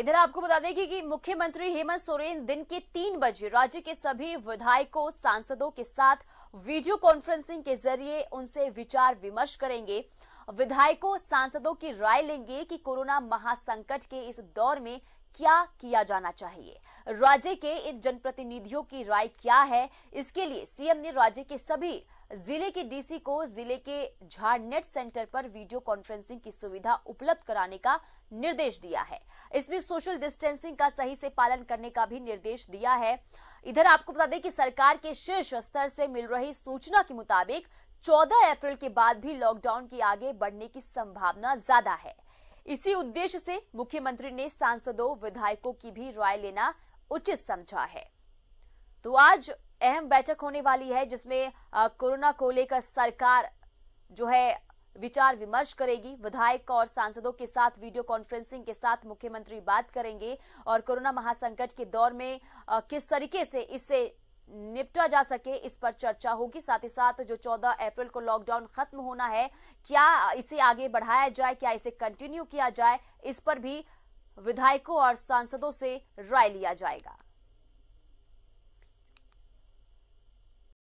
इधर आपको बता दें कि, मुख्यमंत्री हेमंत सोरेन दिन के तीन बजे राज्य के सभी विधायकों सांसदों के साथ वीडियो कॉन्फ्रेंसिंग के जरिए उनसे विचार विमर्श करेंगे विधायकों सांसदों की राय लेंगे कि कोरोना महासंकट के इस दौर में क्या किया जाना चाहिए राज्य के इन जनप्रतिनिधियों की राय क्या है इसके लिए सीएम ने राज्य के सभी जिले के डीसी को जिले के झाड़नेट सेंटर पर वीडियो कॉन्फ्रेंसिंग की सुविधा उपलब्ध कराने का निर्देश दिया है इसमें सोशल डिस्टेंसिंग का सही से पालन करने का भी निर्देश दिया है इधर आपको बता दें कि सरकार के शीर्ष स्तर से मिल रही सूचना के मुताबिक 14 अप्रैल के बाद भी लॉकडाउन के आगे बढ़ने की संभावना ज्यादा है इसी उद्देश्य से मुख्यमंत्री ने सांसदों विधायकों की भी राय लेना उचित समझा है तो आज अहम बैठक होने वाली है जिसमें कोरोना को लेकर सरकार जो है विचार विमर्श करेगी विधायक और सांसदों के साथ वीडियो कॉन्फ्रेंसिंग के साथ मुख्यमंत्री बात करेंगे और कोरोना महासंकट के दौर में किस तरीके से इससे निपटा जा सके इस पर चर्चा होगी साथ ही साथ जो 14 अप्रैल को लॉकडाउन खत्म होना है क्या इसे आगे बढ़ाया जाए क्या इसे कंटिन्यू किया जाए इस पर भी विधायकों और सांसदों से राय लिया जाएगा